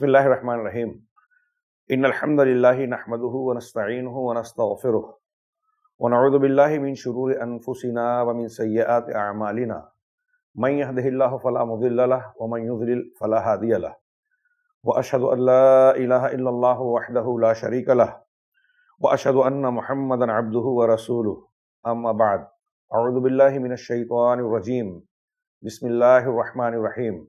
بسم الله الرحمن الرحيم إن الحمد لله نحمده ونستعينه ونستغفره ونعوذ بالله من شرور أنفسنا ومن سيئات أعمالنا من يهده الله فلا مضل له ومن يضلل فلا هادي له وأشهد أن لا إله إلا الله وحده لا شريك له وأشهد أن محمدا عبده ورسوله أما بعد أعوذ بالله من الشيطان الرجيم بسم الله الرحمن الرحيم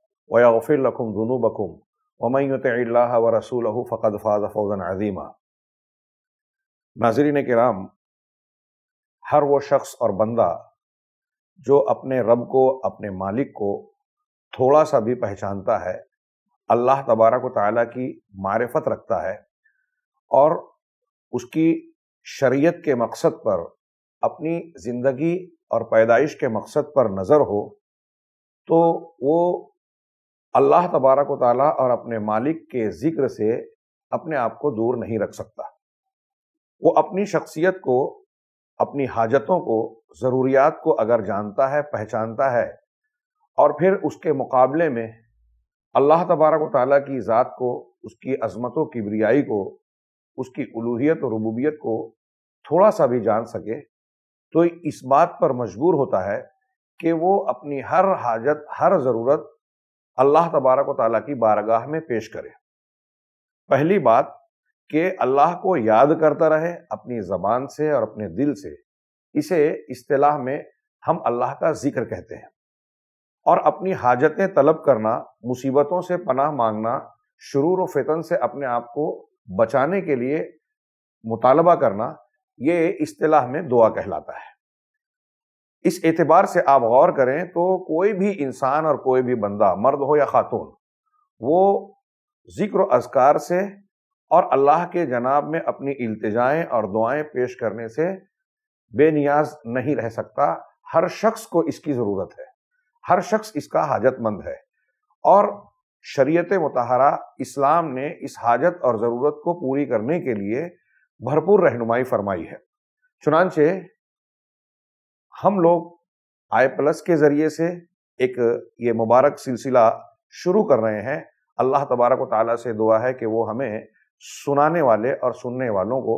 वयाफ़िर लकुम जुनूबकुम वमयत व रसूल फ़क़द फ़ाज़ फ़ौज़न अज़ीमा नाजरीन कराम हर वो शख्स और बंदा जो अपने रब को अपने मालिक को थोड़ा सा भी पहचानता है अल्लाह तबारक ताली की मारफत रखता है और उसकी शरीयत के मकसद पर अपनी ज़िंदगी और पैदाइश के मकसद पर नज़र हो तो वो अल्लाह तबारक ताली और अपने मालिक के ज़िक्र से अपने आप को दूर नहीं रख सकता वो अपनी शख्सियत को अपनी हाजतों को ज़रूरियात को अगर जानता है पहचानता है और फिर उसके मुकाबले में अल्लाह तबारक ताली की ज़ात को उसकी अजमतों की ब्रियाई को उसकी उलूहियत और रबूबियत को थोड़ा सा भी जान सके तो इस बात पर मजबूर होता है कि वो अपनी हर हाजत हर ज़रूरत अल्लाह तबारक व की बारगाह में पेश करें पहली बात कि अल्लाह को याद करता रहे अपनी ज़बान से और अपने दिल से इसे इस्तेलाह में हम अल्लाह का जिक्र कहते हैं और अपनी हाजतें तलब करना मुसीबतों से पनाह मांगना शुरू व फितन से अपने आप को बचाने के लिए मुतालबा करना ये इस्तेलाह में दुआ कहलाता है इस एतबार से आप गौर करें तो कोई भी इंसान और कोई भी बंदा मर्द हो या खातून वो ज़िक्र अजकार से और अल्लाह के जनाब में अपनी इल्तजाएं और दुआएँ पेश करने से बेनियाज नहीं रह सकता हर शख्स को इसकी ज़रूरत है हर शख्स इसका हाजतमंद है और शरीयत मतहरा इस्लाम ने इस हाजत और ज़रूरत को पूरी करने के लिए भरपूर रहनुमाई फरमाई है चुनानचे हम लोग आई प्लस के ज़रिए से एक ये मुबारक सिलसिला शुरू कर रहे हैं अल्लाह तबारक ताली से दुआ है कि वो हमें सुनाने वाले और सुनने वालों को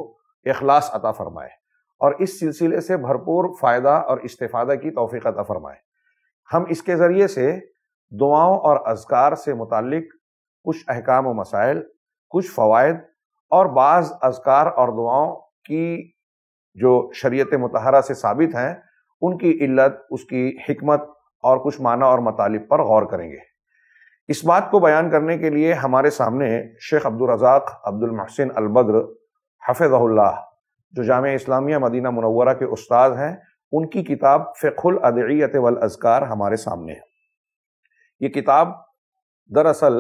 अखलास अता फरमाए और इस सिलसिले से भरपूर फ़ायदा और इस्तेफादा की तोफ़ी अता फरमाए हम इसके ज़रिए से दुआओं और अजकार से मुतक कुछ अहकाम मसाइल कुछ फ़वाद और बाज़ अजकार और दुआओं की जो शरीत मतहरा से साबित हैं उनकी इल्लत उसकी हमत और कुछ माना और मतालिब पर गौर करेंगे इस बात को बयान करने के लिए हमारे सामने शेख अब्दुलरजाक अब्दुलमहसिन अलबद्र हफ़ल्ला जो जाम इस्लामिया मदीना मुनवरा के उस्ताद हैं उनकी किताब फ़िकुल अदियत वल अजकार हमारे सामने है ये किताब दरअसल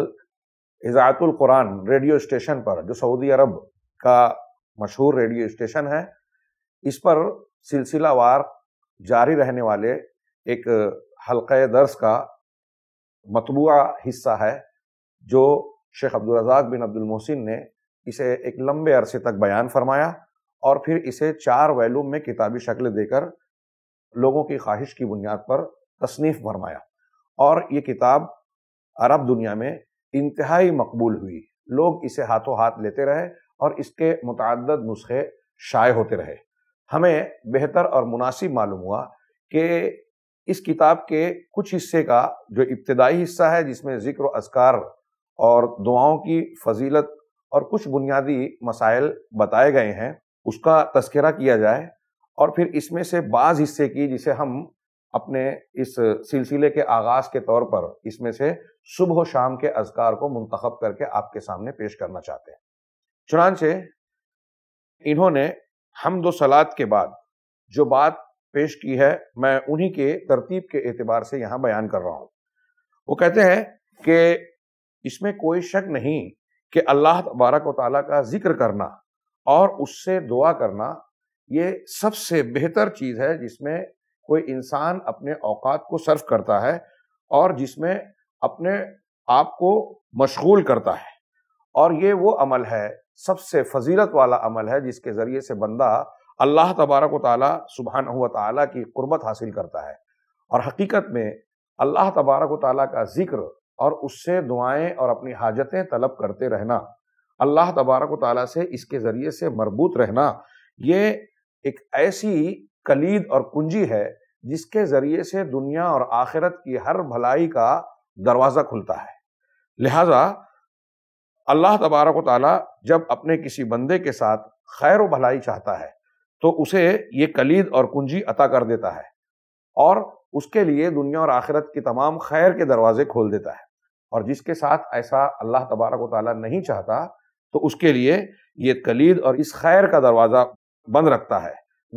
इज़ातुल कुरान रेडियो स्टेशन पर जो सऊदी अरब का मशहूर रेडियो स्टेशन है इस पर सिलसिलावार जारी रहने वाले एक हल्के दर्स का मतबूा हिस्सा है जो शेख रजाक बिन अब्दुल मोहसिन ने इसे एक लंबे अरसे तक बयान फरमाया और फिर इसे चार वैलूम में किताबी शक्ल देकर लोगों की ख्वाहिश की बुनियाद पर तसनीफ़ फरमाया और ये किताब अरब दुनिया में इंतहाई मकबूल हुई लोग इसे हाथों हाथ लेते रहे और इसके मुतद नुस्खे शाये होते रहे हमें बेहतर और मुनासिब मालूम हुआ कि इस किताब के कुछ हिस्से का जो इब्तदाई हिस्सा है जिसमें ज़िक्र असकार और दुआओं की फजीलत और कुछ बुनियादी मसाइल बताए गए हैं उसका तस्करा किया जाए और फिर इसमें से बाज़ हिस्से की जिसे हम अपने इस सिलसिले के आगाज़ के तौर पर इसमें से सुबह शाम के अजकार को मंतखब करके आपके सामने पेश करना चाहते हैं चुनानचे इन्होंने हम दो सलाद के बाद जो बात पेश की है मैं उन्हीं के तरतीब के एतबार से यहाँ बयान कर रहा हूँ वो कहते हैं कि इसमें कोई शक नहीं कि अल्लाह तबारक ताली का जिक्र करना और उससे दुआ करना ये सबसे बेहतर चीज़ है जिसमें कोई इंसान अपने औकात को सर्व करता है और जिसमें अपने आप को मशगूल करता है और ये वो अमल है सबसे फजीलत वाला अमल है जिसके ज़रिए से बंदा अल्लाह तबारक वाली सुबहान तला की कुर्बत हासिल करता है और हकीकत में अल्लाह तबारक ताली का जिक्र और उससे दुआएं और अपनी हाजतें तलब करते रहना अल्लाह तबारक ताली से इसके ज़रिए से मरबूत रहना ये एक ऐसी कलीद और कुंजी है जिसके ज़रिए से दुनिया और आखिरत की हर भलाई का दरवाज़ा खुलता है लिहाजा अल्लाह तबारक ताली जब अपने किसी बंदे के साथ खैर व भलाई चाहता है तो उसे ये कलीद और कुंजी अता कर देता है और उसके लिए दुनिया और आखिरत की तमाम खैर के दरवाजे खोल देता है और जिसके साथ ऐसा अल्लाह तबारक ताली नहीं चाहता तो उसके लिए ये कलीद और इस खैर का दरवाज़ा बंद रखता है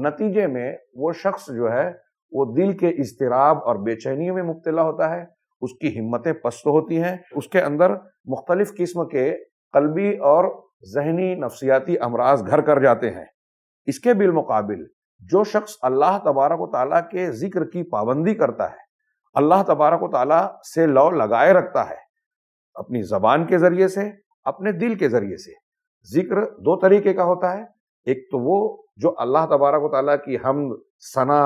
नतीजे में वो शख्स जो है वो दिल के इजतराब और बेचैनियों में मुबतला होता है उसकी हिम्मतें पस्त होती हैं उसके अंदर मुख्तलिफ किस्म के कलबी और जहनी नफसियाती अमराज घर कर जाते हैं इसके बिलमकबिल जो शख्स अल्लाह तबारक ताली के जिक्र की पाबंदी करता है अल्लाह तबारक ताली से लौ लगाए रखता है अपनी ज़बान के ज़रिए से अपने दिल के ज़रिए से जिक्र दो तरीके का होता है एक तो वो जो अल्लाह तबारक ताली की हम सना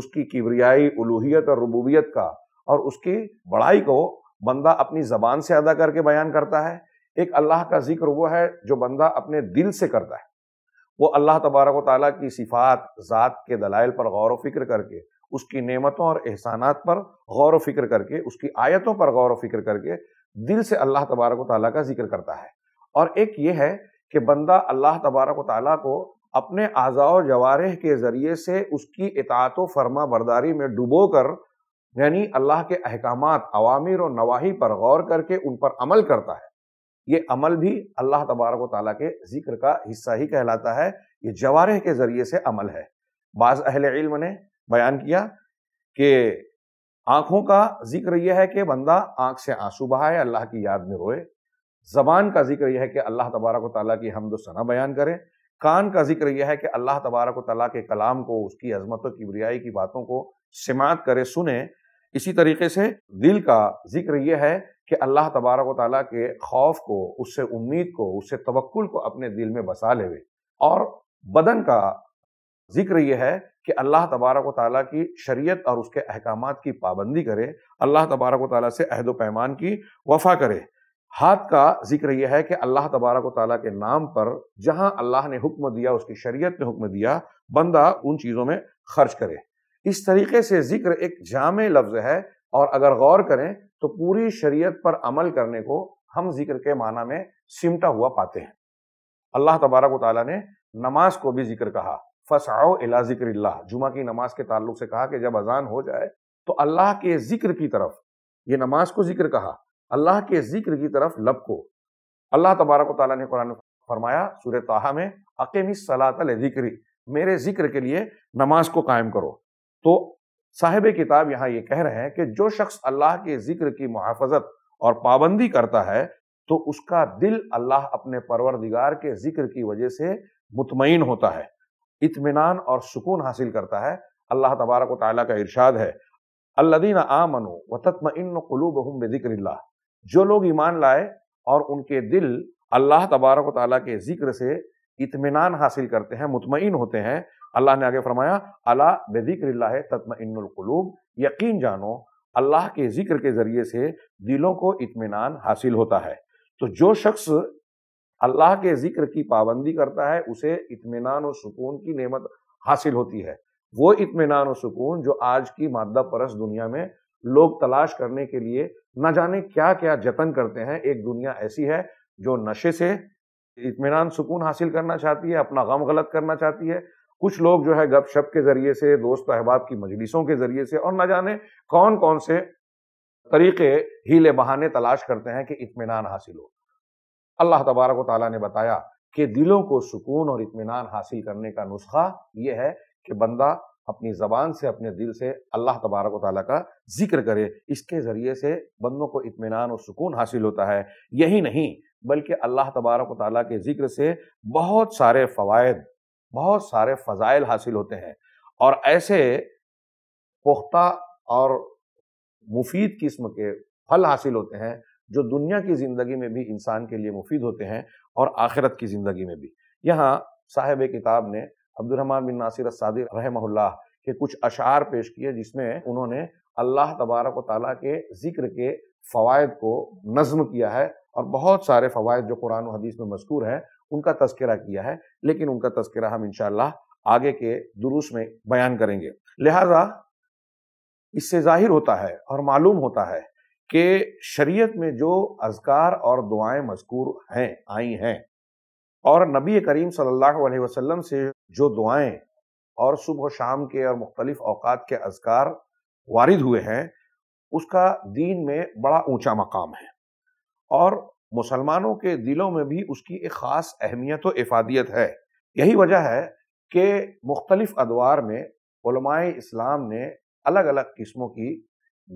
उसकी किबरियाई उलूहियत और रबूबियत का और उसकी बड़ाई को बंदा अपनी जबान से अदा करके बयान करता है एक अल्लाह का जिक्र वो है जो बंदा अपने दिल से करता है वो अल्लाह तबारक ताली की सिफात ज़ात के दलाइल पर गौर फिक्र करके उसकी नेमतों और एहसानात पर गौर फिक्र करके उसकी आयतों पर गौर फिक्र करके दिल से अल्लाह तबारक ताली का जिक्र करता है और एक ये है कि बंदा अल्लाह तबारक ताली को अपने आज़ा जवारह के ज़रिए से उसकी इतात फर्मा बरदारी में डुबो कर यानी अल्लाह के अहकाम अवामिर और नवाही पर गौर करके उन पर अमल करता है ये अमल भी अल्लाह तबारक ताली के जिक्र का हिस्सा ही कहलाता है ये जवारह के ज़रिए से अमल है बाज़ अहल इल्म ने बयान किया कि आँखों का जिक्र यह है कि बंदा आँख से आंसू बहाए अल्लाह की याद में रोए ज़बान का जिक्र यह है कि अल्लाह तबारक ताली की हमद सना बयान करे कान का जिक्र यह है कि अल्लाह तबारक ताली के कलाम को उसकी अजमतों की बुरियाई की बातों को समात करे सुने इसी तरीके से दिल का जिक्र यह है कि अल्लाह तबारक ताली के खौफ को उससे उम्मीद को उससे तवक्ल को अपने दिल में बसा ले और बदन का जिक्र यह है कि अल्लाह तबारक ताली की शरीयत और उसके अहकाम की पाबंदी करे अल्लाह तबारक ताली से अहद पैमान की वफा करे हाथ का जिक्र यह है कि अल्लाह तबारक ताली के नाम पर जहाँ अल्लाह ने हुक्म दिया उसकी शरीयत ने हुक्म दिया बंदा उन चीज़ों में खर्च करे इस तरीके से जिक्र एक जाम लफ्ज है और अगर गौर करें तो पूरी शरीयत पर अमल करने को हम जिक्र के माना में सिमटा हुआ पाते हैं अल्लाह तबारक वाली ने नमाज को भी जिक्र कहा फसाओ इला जिक्र जुमा की नमाज के ताल्लुक से कहा कि जब अजान हो जाए तो अल्लाह के जिक्र की तरफ ये नमाज को जिक्र कहा अल्लाह के जिक्र की तरफ लब को अल्लाह तबारक ताली ने कुरान फरमाया सूर ताहा में अकेमी सलात जिक्री मेरे जिक्र के लिए नमाज को कायम करो तो साहेब किताब यहां ये कह रहे हैं कि जो शख्स अल्लाह के जिक्र की मुहाफजत और पाबंदी करता है तो उसका दिल अल्लाह अपने परवरदिगार के जिक्र की वजह से मुतमिन होता है इतमान और सुकून हासिल करता है अल्लाह तबारक ताली का इर्शाद है अल्लादीन आमनो व तत्मिन कलूब हम जिक्र जो लोग ईमान लाए और उनके दिल अल्लाह तबारक ताली के जिक्र से इतमान हासिल करते हैं मुतमिन होते हैं अल्लाह ने आगे फरमाया अला बेजिक्र तत्म इनकलूब यकीन जानो अल्लाह के जिक्र के ज़रिए से दिलों को इतमान हासिल होता है तो जो शख्स अल्लाह के जिक्र की पाबंदी करता है उसे इतमान और सुकून की नेमत हासिल होती है वो इतमान और सुकून जो आज की मादा परस दुनिया में लोग तलाश करने के लिए न जाने क्या क्या जतन करते हैं एक दुनिया ऐसी है जो नशे से इतमान सुकून हासिल करना चाहती है अपना गम गलत करना चाहती है कुछ लोग जो है गपशप के जरिए से दोस्त अहबाब की मजलिसों के जरिए से और ना जाने कौन कौन से तरीके हीले बहाने तलाश करते हैं कि इतमान हासिल हो अल्लाह तबारक ताली ने बताया कि दिलों को सुकून और इतमान हासिल करने का नुस्खा यह है कि बंदा अपनी ज़बान से अपने दिल से अल्लाह तबारक ताली का जिक्र करे इसके ज़रिए से बंदों को इतमान और सुकून हासिल होता है यही नहीं बल्कि अल्लाह तबारक ताली के ज़िक्र से बहुत सारे फ़वाद बहुत सारे फजाइल हासिल होते हैं और ऐसे पुख्ता और मुफीद किस्म के फल हासिल होते हैं जो दुनिया की ज़िंदगी में भी इंसान के लिए मुफीद होते हैं और आखिरत की ज़िंदगी में भी यहाँ साहेब किताब ने अब्दुलरहमान बिन नासिर सादिर रहमल्ला के कुछ अशार पेश किए जिसमें उन्होंने अल्लाह तबारक ताली के ज़िक्र के फ़वाद को नज़म किया है और बहुत सारे फ़वाद जो कुरान हदीस में मशहूर हैं उनका तस्करा किया है लेकिन उनका तस्करा हम इनशाला आगे के दुरुस में बयान करेंगे लिहाजा इससे जाहिर होता है और मालूम होता है कि शरीयत में जो अजकार और दुआएं मजकूर हैं आई हैं और नबी करीम सल्लल्लाहु अलैहि वसल्लम से जो दुआएं और सुबह शाम के और मुख्तलिफ अवकात के अजकार वारिद हुए हैं उसका दीन में बड़ा ऊंचा मकाम है और मुसलमानों के दिलों में भी उसकी एक ख़ास अहमियत और इफादियत है यही वजह है कि मुख्तलिफ़ अदवार में इस्लाम ने अलग अलग किस्मों की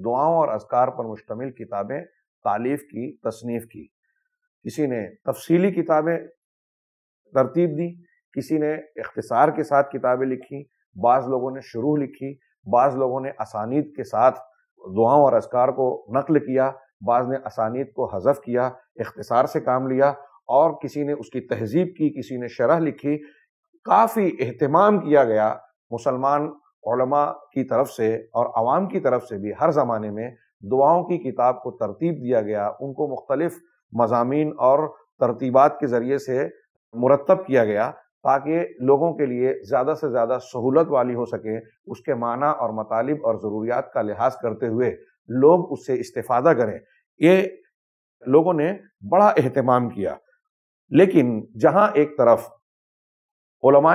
दुआओं और असकार पर मुश्तमिल किताबें तालीफ की तसनीफ़ की किसी ने तफसीली किताबें तरतीब दी किसी ने इख्तसार के साथ किताबें लिखी बाज़ लोगों ने शुरू लिखी बाज़ लोगों ने असानीद के साथ दुआओं और असकार को नकल किया बाज़ ने असानीत को हजफ किया इख्तसार से काम लिया और किसी ने उसकी तहजीब की किसी ने शरह लिखी काफ़ी अहतमाम किया गया मुसलमान की तरफ से और आवाम की तरफ से भी हर ज़माने में दुआओं की किताब को तरतीब दिया गया उनको मुख्तलिफ मजामी और तरतीबात के ज़रिए से मुरतब किया गया ताकि लोगों के लिए ज़्यादा से ज़्यादा सहूलत वाली हो सके उसके माना और मतालब और ज़रूरियात का लिहाज करते हुए लोग उससे इस्तेफादा करें ये लोगों ने बड़ा अहतमाम किया लेकिन जहां एक तरफ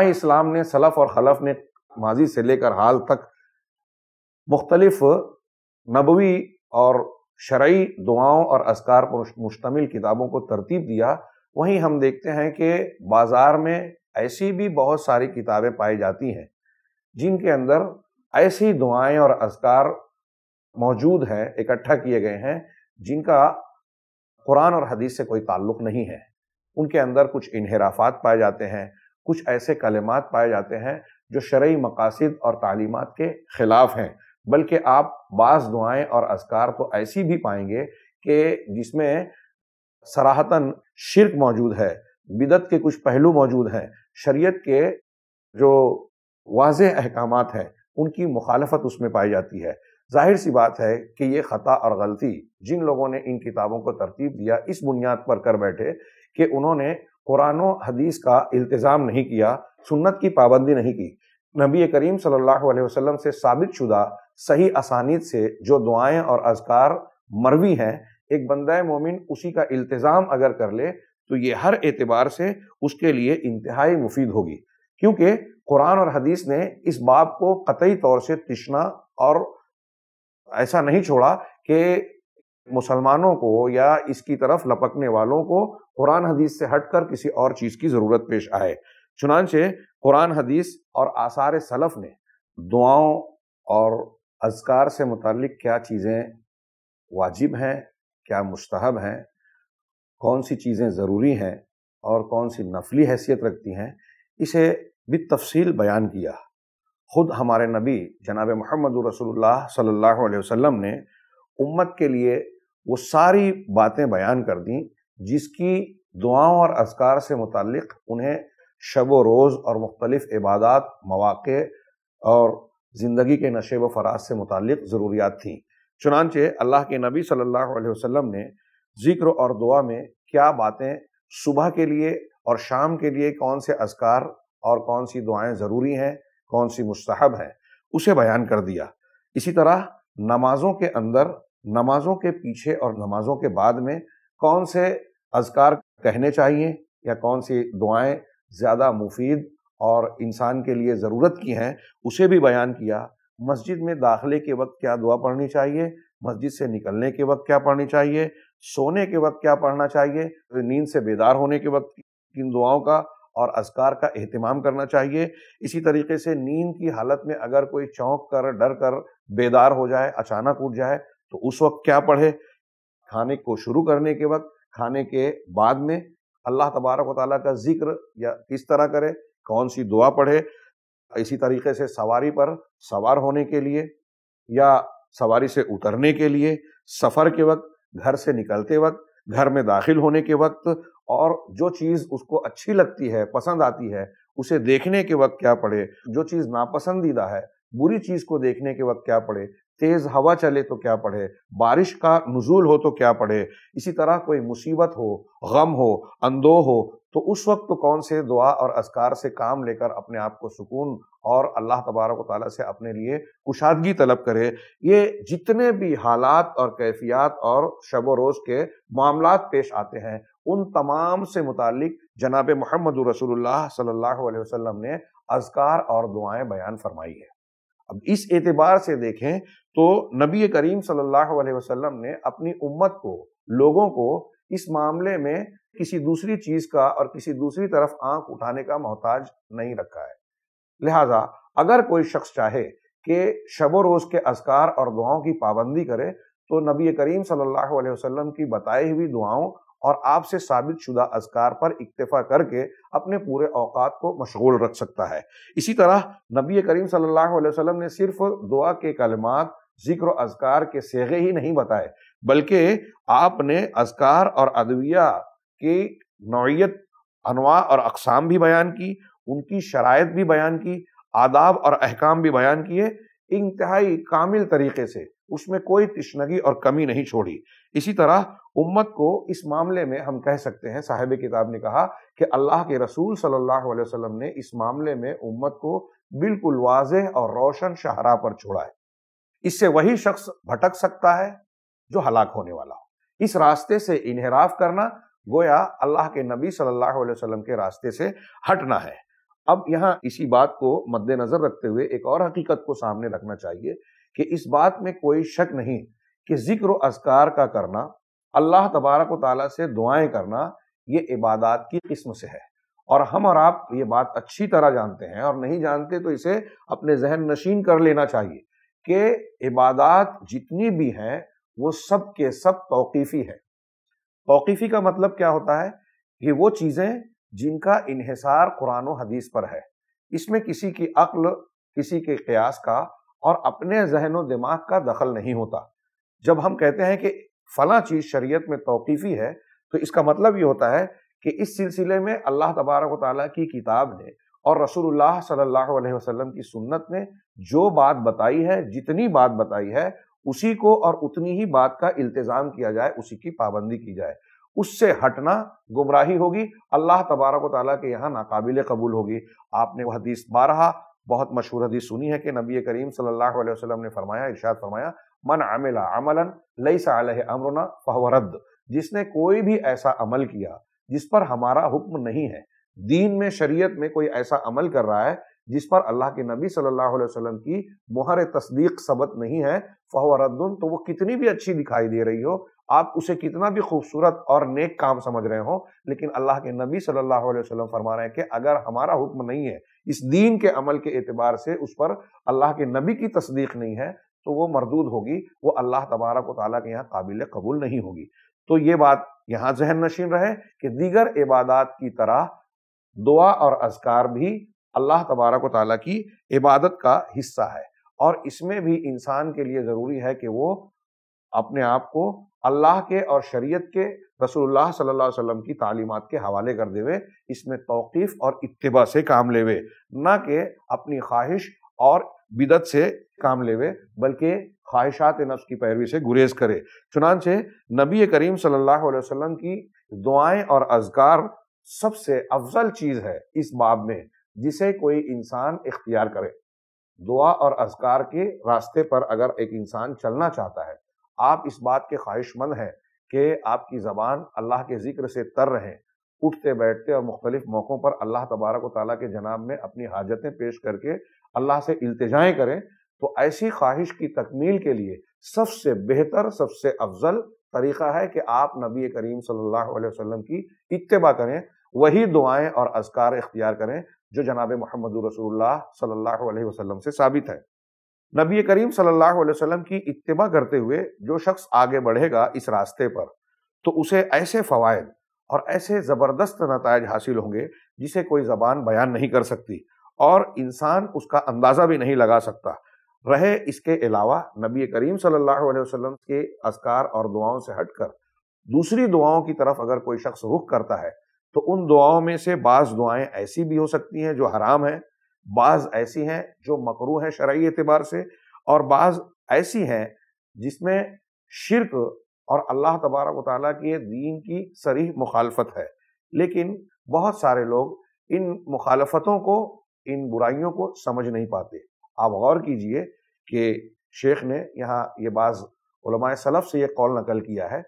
इस्लाम ने सलफ़ और खलफ ने माजी से लेकर हाल तक मुख्तलफ नबवी और शर्य दुआओं और असकार पर मुश्तमिल किताबों को तरतीब दिया वहीं हम देखते हैं कि बाज़ार में ऐसी भी बहुत सारी किताबें पाई जाती हैं जिनके अंदर ऐसी दुआएं और असकार मौजूद हैं इकट्ठा किए गए हैं जिनका कुरान और हदीस से कोई ताल्लुक नहीं है उनके अंदर कुछ इनहराफात पाए जाते हैं कुछ ऐसे कलमात पाए जाते हैं जो शर्य मकासद और तालीमत के ख़िलाफ़ हैं बल्कि आप बाज़ दुआएं और असकार तो ऐसी भी पाएंगे कि जिसमें सराहतन शिरक मौजूद है बिदत के कुछ पहलू मौजूद हैं शरीयत के जो वाज अहकाम हैं उनकी मुखालफत उसमें पाई जाती है जाहिर सी बात है कि ये ख़ता और गलती जिन लोगों ने इन किताबों को तरतीब दिया इस बुनियाद पर कर बैठे कि उन्होंने कुरान हदीस का इल्तज़ाम नहीं किया सुन्नत की पाबंदी नहीं की नबी करीम सल्लल्लाहु अलैहि वसल्लम से साबित शुदा सही आसानीत से जो दुआएं और अजकार मरवी हैं एक बंदा मोमिन उसी का इल्तज़ाम अगर कर ले तो ये हर एतबार से उसके लिए इंतहाई मुफीद होगी क्योंकि कुरान और हदीस ने इस बाब को कतई तौर से तिशना और ऐसा नहीं छोड़ा कि मुसलमानों को या इसकी तरफ लपकने वालों को कुरान हदीस से हटकर किसी और चीज़ की ज़रूरत पेश आए चुनानचे कुरान हदीस और आसार सलफ ने दुआओं और अजकार से मुतक क्या चीज़ें वाजिब हैं क्या मुस्तहब हैं कौन सी चीज़ें ज़रूरी हैं और कौन सी नफली हैसियत रखती हैं इसे भी तफसील बयान किया ख़ुद हमारे नबी जनाब मोहम्मद रसोल्ला सल्लल्लाहु अलैहि वसल्लम ने उम्मत के लिए वो सारी बातें बयान कर दी जिसकी दुआओं और असकार से मुतक़ उन्हें शब रोज़ और मुख्तलिफ़ इबादत मौाक़े और ज़िंदगी के नशे व फराज से मुतक़ ज़रूरियात थी चुनानचे अल्लाह के नबी सल्लल्लाहु अलैहि वसल्लम ने ज़िक्र और दुआ में क्या बातें सुबह के लिए और शाम के लिए कौन से असकार और कौन सी दुआएं ज़रूरी हैं कौन सी मुस्तहब है उसे बयान कर दिया इसी तरह नमाजों के अंदर नमाजों के पीछे और नमाजों के बाद में कौन से अजकार कहने चाहिए या कौन सी दुआएं ज़्यादा मुफीद और इंसान के लिए ज़रूरत की हैं उसे भी बयान किया मस्जिद में दाखिले के वक्त क्या दुआ पढ़नी चाहिए मस्जिद से निकलने के वक्त क्या पढ़नी चाहिए सोने के वक्त क्या पढ़ना चाहिए नींद से बेदार होने के वक्त किन दुआओं का और अजकार का अहतमाम करना चाहिए इसी तरीके से नींद की हालत में अगर कोई चौंक कर डर कर बेदार हो जाए अचानक उठ जाए तो उस वक्त क्या पढ़े खाने को शुरू करने के वक्त खाने के बाद में अल्लाह तबारक वाली का जिक्र या किस तरह करे कौन सी दुआ पढ़े इसी तरीके से सवारी पर सवार होने के लिए या सवारी से उतरने के लिए सफ़र के वक्त घर से निकलते वक्त घर में दाखिल होने के वक्त और जो चीज़ उसको अच्छी लगती है पसंद आती है उसे देखने के वक्त क्या पड़े जो चीज़ नापसंदीदा है बुरी चीज़ को देखने के वक्त क्या पड़े तेज़ हवा चले तो क्या पढ़े बारिश का नजूल हो तो क्या पढ़े इसी तरह कोई मुसीबत हो गम हो अंदो हो तो उस वक्त तो कौन से दुआ और असकार से काम लेकर अपने आप को सुकून और अल्लाह तबारक तला से अपने लिए कुशादगी तलब करे ये जितने भी हालात और कैफियत और शब रोज़ के मामला पेश आते हैं उन तमाम से मुतालिक जनाब मोहम्मद रसूलुल्लाह वसल्लम ने अजकार और दुआएं बयान फरमाई है अब इस एतबार से देखें तो नबी करीम सल्लल्लाहु वसल्लम ने अपनी उम्मत को लोगों को इस मामले में किसी दूसरी चीज का और किसी दूसरी तरफ आंख उठाने का मोहताज नहीं रखा है लिहाजा अगर कोई शख्स चाहे कि शब रोज के अजकार और दुआओं की पाबंदी करे तो नबी करीम सल्लल्लाहु अलैहि वसल्लम की बताई हुई दुआओं और आपसे साबित शुदा अजकार पर इक्तफा करके अपने पूरे अवकात को मशगूल रख सकता है इसी तरह नबी करीम सल्लल्लाहु अलैहि वसल्लम ने सिर्फ दुआ के कलमात जिक्र अजकार के सेगे ही नहीं बताए बल्कि आपने अजकार और अदविया की नौीयत अनवा और अकसाम भी बयान की उनकी शराय भी बयान की आदाब और अहकाम भी बयान किए इंतहाई कामिल तरीके से उसमें कोई तिशनगी और कमी नहीं छोड़ी इसी तरह उम्मत को इस मामले में हम कह सकते हैं साहेब किताब ने कहा कि अल्लाह के रसूल सल्लल्लाहु अलैहि वसल्लम ने इस मामले में उम्मत को बिल्कुल वाज और रोशन शहरा पर छोड़ा है इससे वही शख्स भटक सकता है जो हलाक होने वाला हो इस रास्ते से इनहराफ करना गोया अल्लाह के नबी सल्लल्लाहु अलैहि वसल्लम के रास्ते से हटना है अब यहाँ इसी बात को मद्देनजर रखते हुए एक और हकीकत को सामने रखना चाहिए कि इस बात में कोई शक नहीं कि जिक्र अजकार का करना अल्लाह तबारक ताली से दुआएं करना ये इबादत की किस्म से है और हम और आप ये बात अच्छी तरह जानते हैं और नहीं जानते तो इसे अपने जहन नशीन कर लेना चाहिए कि इबादत जितनी भी हैं वो सब के सब तौकीफ़ी है तौकीफ़ी का मतलब क्या होता है कि वो चीज़ें जिनका इहिसार कुरान हदीस पर है इसमें किसी की अक्ल किसी के क्यास का और अपने जहन व दिमाग का दखल नहीं होता जब हम कहते हैं कि फला चीज़ शरीयत में तौकीफ़ी है तो इसका मतलब ये होता है कि इस सिलसिले में अल्लाह तबारक ताली की किताब ने और रसूलुल्लाह सल्लल्लाहु अलैहि वसल्लम की सुन्नत ने जो बात बताई है जितनी बात बताई है उसी को और उतनी ही बात का इल्तज़ाम किया जाए उसी की पाबंदी की जाए उससे हटना गुमराही होगी अल्लाह तबारक ताली के यहाँ नाकाबिल कबूल होगी आपने वह हदीस बारहा बहुत मशहूर हदीस सुनी है कि नबी करीम सल्लल्लाहु अलैहि वसल्लम ने फरमाया इरशाद फरमाया मन आमिला अमलन लई सालह अमरना फहवरद जिसने कोई भी ऐसा अमल किया जिस पर हमारा हुक्म नहीं है दीन में शरीयत में कोई ऐसा अमल कर रहा है जिस पर अल्लाह के नबी सल्लल्लाहु अलैहि वसल्लम की मुहर तस्दीक सबत नहीं है फहवरदन तो वो कितनी भी अच्छी दिखाई दे रही हो आप उसे कितना भी खूबसूरत और नेक काम समझ रहे हो लेकिन अल्लाह के नबी सल्लल्लाहु अलैहि वसल्लम फरमा रहे हैं कि अगर हमारा हुक्म नहीं है इस दीन के अमल के एतबार से उस पर अल्लाह के नबी की तस्दीक नहीं है तो वो मरदूद होगी वो अल्लाह तबारक ताली के यहाँ काबिल कबूल नहीं होगी तो ये बात यहाँ जहन नशीन रहे कि दीगर इबादत की तरह दुआ और अजकार भी अल्लाह तबारक ताली की इबादत का हिस्सा है और इसमें भी इंसान के लिए ज़रूरी है कि वो अपने आप को अल्लाह के और शरीयत के रसूलुल्लाह सल्लल्लाहु अलैहि वसल्लम की तालीमत के हवाले कर देवे इसमें तौकीफ़ और इतबा से काम लेवे ना कि अपनी ख्वाहिश और बिदत से काम लेवे बल्कि ख्वाहिशात नफ्स की पैरवी से गुरेज करे चुनानचे नबी करीम सल्लल्लाहु अलैहि वसल्लम की दुआएं और अजगार सबसे अफजल चीज़ है इस बाब में जिसे कोई इंसान इख्तियार करे दुआ और अजगार के रास्ते पर अगर एक इंसान चलना चाहता है आप इस बात के ख्वाहिशमंद हैं कि आपकी ज़बान अल्लाह के ज़िक्र से तर रहें उठते बैठते और मुख्तलिफ मौक़ों पर अल्लाह तबारक वाली के जनाब में अपनी हाजतें पेश करके अल्लाह से इल्तजाएँ करें तो ऐसी ख्वाहिश की तकमील के लिए सबसे बेहतर सबसे अफजल तरीका है कि आप नबी करीम सल्लल्लाहु अलैहि वसल्लम की इतबा करें वही दुआएं और अजकार इख्तियार करें जो जनाब मोहम्मद रसूलुल्लाह सल्लल्लाहु अलैहि वसल्लम से साबित है नबी करीम सल्लल्लाहु अलैहि वसल्लम की इतबा करते हुए जो शख्स आगे बढ़ेगा इस रास्ते पर तो उसे ऐसे फ़वाद और ऐसे ज़बरदस्त नतज हासिल होंगे जिसे कोई ज़बान बयान नहीं कर सकती और इंसान उसका अंदाज़ा भी नहीं लगा सकता रहे इसके अलावा नबी करीम सल्लल्लाहु अलैहि वसल्लम के असकार और दुआओं से हटकर दूसरी दुआओं की तरफ अगर कोई शख्स रुख करता है तो उन दुआओं में से बाज़ दुआएं ऐसी भी हो सकती हैं जो हराम हैं बाज़ ऐसी हैं जो मकरू हैं शराय एतबार से और बाज़ ऐसी हैं जिसमें शिरक और अल्लाह तबारक वाली के दीन की सरीह मुखालफत है लेकिन बहुत सारे लोग इन मुखालफतों को इन बुराइयों को समझ नहीं पाते आप गौर कीजिए कि शेख ने यहाँ ये बाज़ सलफ़ से ये कौल नकल किया है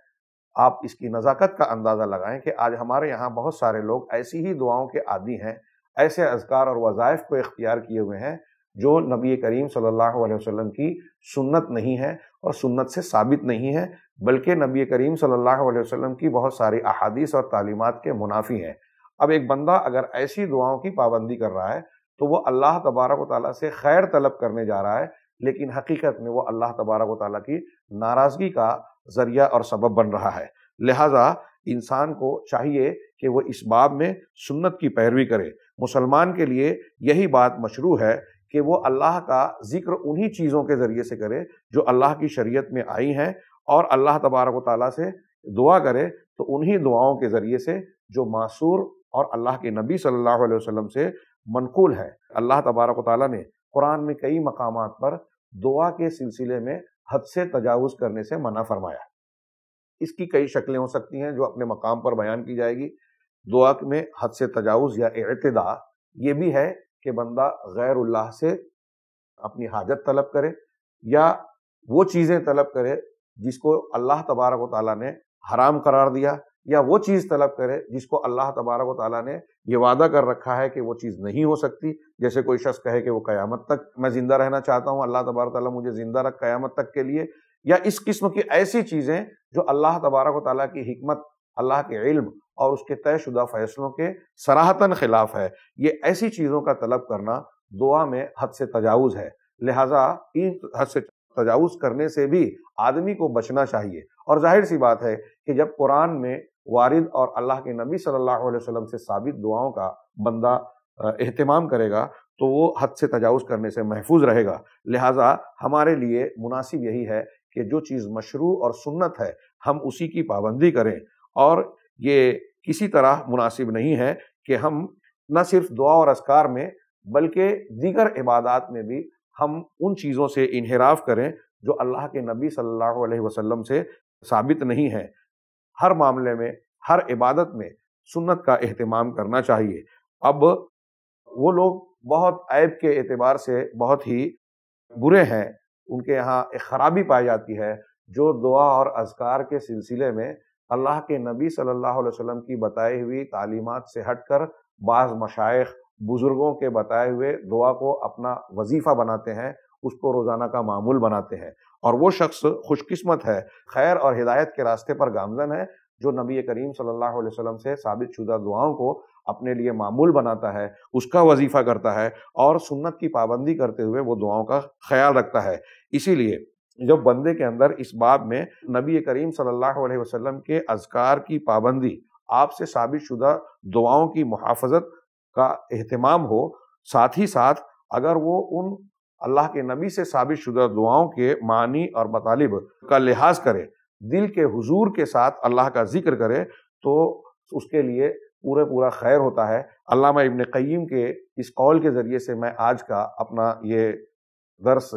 आप इसकी नज़ाकत का अंदाज़ा लगाएं कि आज हमारे यहाँ बहुत सारे लोग ऐसी ही दुआओं के आदि हैं ऐसे अजकार और वज़ाइफ को इख्तियार किए हुए हैं जो नबी करीम सल्लल्लाहु अलैहि वसल्लम की सुन्नत नहीं है और सुन्नत से साबित नहीं है बल्कि नबी करीम सल्लल्लाहु अलैहि वसल्लम की बहुत सारी अहादीस और तालीमत के मुनाफी हैं अब एक बंदा अगर ऐसी दुआओं की पाबंदी कर रहा है तो वो अल्लाह तबारक ताली से खैर तलब करने जा रहा है लेकिन हकीकत में वो अल्लाह तबारक ताली की नाराज़गी का ज़रिया और सबब बन रहा है लिहाजा इंसान को चाहिए कि वो इस बाब में सुन्नत की पैरवी करे मुसलमान के लिए यही बात मशरू है कि वो अल्लाह का जिक्र उन्हीं चीज़ों के ज़रिए से करे जो अल्लाह की शरीयत में आई हैं और अल्लाह तबारक वाली से दुआ करे तो उन्हीं दुआओं के ज़रिए से जो मासूर और अल्लाह के नबी सल्लल्लाहु अलैहि वसल्लम से मनकूल है अल्लाह तबारक ताली ने कुरान में कई मकाम पर दुआ के सिलसिले में हद से तजावज़ करने से मना फरमाया इसकी कई शक्लें हो सकती हैं जो अपने मकाम पर बयान की जाएगी दुआ में हद से तजावज़ या अतदा ये भी है कि बंदा गैर अल्लाह से अपनी हाजत तलब करे या वो चीज़ें तलब करे जिसको अल्लाह तबारक ताली ने हराम करार दिया या वो चीज़ तलब करे जिसको अल्लाह तबारक ताली ने यह वादा कर रखा है कि वो चीज़ नहीं हो सकती जैसे कोई शख्स कहे कि वो क़यामत तक मैं ज़िंदा रहना चाहता हूँ अल्लाह तबारक ताली मुझे ज़िंदा रख क़यामत तक के लिए या इस किस्म की ऐसी चीज़ें जो अल्लाह तबारक ताली की हमत अल्लाह के इल्म और उसके तयशुदा फ़ैसलों के सराहतन खिलाफ है ये ऐसी चीज़ों का तलब करना दुआ में हद से तजावज़ है लिहाजा इन हद से तजावज़ करने से भी आदमी को बचना चाहिए और जाहिर सी बात है कि जब कुरान में वारिद और अल्लाह के नबी सल्लल्लाहु अलैहि वसल्लम से साबित दुआओं का बंदा अहतमाम करेगा तो वो हद से तजावज़ करने से महफूज रहेगा लिहाजा हमारे लिए मुनासिब यही है कि जो चीज़ मशरू और सुन्नत है हम उसी की पाबंदी करें और ये किसी तरह मुनासिब नहीं है कि हम न सिर्फ दुआ और असकार में बल्कि दीगर इबादत में भी हम उन चीज़ों से इनहराफ करें जो अल्लाह के नबी सल्लल्लाहु अलैहि वसल्लम से साबित नहीं है हर मामले में हर इबादत में सुन्नत का अहतमाम करना चाहिए अब वो लोग बहुत ऐब के अतबार से बहुत ही बुरे हैं उनके यहाँ एक खराबी पाई जाती है जो दुआ और अजकार के सिलसिले में अल्लाह के नबी सल्लल्लाहु अलैहि वसल्लम की बताई हुई तालीमत से हटकर बाज़ मशाइ बुज़ुर्गों के बताए हुए दुआ को अपना वजीफ़ा बनाते हैं उसको रोज़ाना का मामूल बनाते हैं और वो शख्स खुशकिस्मत है खैर और हिदायत के रास्ते पर गामजन है जो नबी करीम सल्लल्लाहु अलैहि वसल्लम से साबित शुदा दुआओं को अपने लिए मामूल बनाता है उसका वजीफ़ा करता है और सुन्नत की पाबंदी करते हुए वो दुआओं का ख्याल रखता है इसीलिए जब बंदे के अंदर इस बाब में नबी करीम सल्लल्लाहु अलैहि वसल्लम के अजकार की पाबंदी आपसे साबित शुदा दुआओं की मुहाफजत का अहतमाम हो साथ ही साथ अगर वो उन अल्लाह के नबी से साबित शुदा दुआओं के मानी और मतलब का लिहाज करें दिल के हुजूर के साथ अल्लाह का जिक्र करें तो उसके लिए पूरे पूरा खैर होता है अल्लाह इबन कईम के इस कौल के ज़रिए से मैं आज का अपना ये दर्स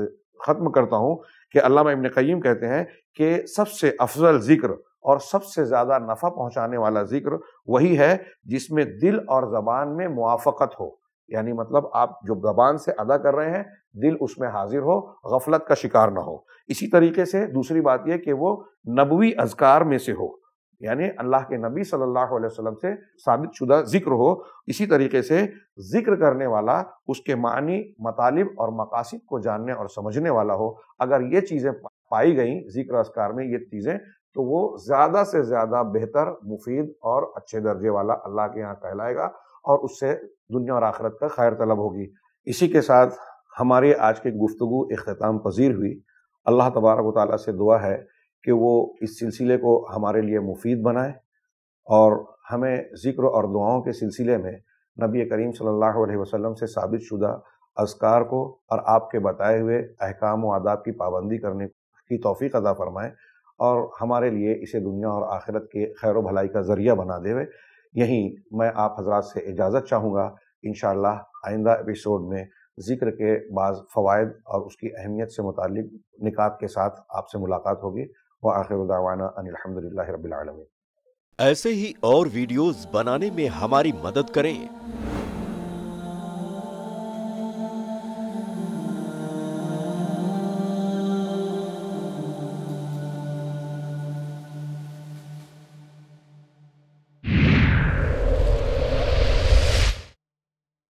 ख़त्म करता हूँ कि अल्लाह इबन कईम कहते हैं कि सबसे अफजल ज़िक्र और सबसे ज़्यादा नफ़ा पहुँचाने वाला ज़िक्र वही है जिसमें दिल और ज़बान में मुआफ़त हो यानी मतलब आप जो जबान से अदा कर रहे हैं दिल उसमें हाजिर हो गफलत का शिकार ना हो इसी तरीके से दूसरी बात यह कि वो नबवी अजकार में से हो यानी अल्लाह के नबी सल्लल्लाहु अलैहि वसल्लम से साबित शुदा जिक्र हो इसी तरीके से जिक्र करने वाला उसके मानी मतालिब और मकासद को जानने और समझने वाला हो अगर ये चीज़ें पाई गई जिक्र असकार में ये चीज़ें तो वो ज़्यादा से ज़्यादा बेहतर मुफीद और अच्छे दर्जे वाला अल्लाह के यहाँ कहलाएगा और उससे दुनिया और आखरत का खैर तलब होगी इसी के साथ हमारी आज की गुफ्तु अख्ताम पजीर हुई अल्लाह तबारक ताली से दुआ है कि वो इस सिलसिले को हमारे लिए मुफीद बनाए और हमें ज़िक्र और दुआओं के सिलसिले में नबी करीम सल्लल्लाहु अलैहि वसल्लम से साबित शुदा असकार को और आपके बताए हुए अहकाम व आदाब की पाबंदी करने की तोफ़ी अदा फरमाएँ और हमारे लिए इसे दुनिया और आखिरत के खैर भलाई का ज़रिया बना देवे यहीं मैं आप हजरात से इजाज़त चाहूँगा इन आइंदा एपिसोड में जिक्र के बाद फ़वाद और उसकी अहमियत से मुतल निकात के साथ आपसे मुलाकात होगी वह आखिर दावाना अनिलहमदिल्ला ऐसे ही और वीडियोस बनाने में हमारी मदद करें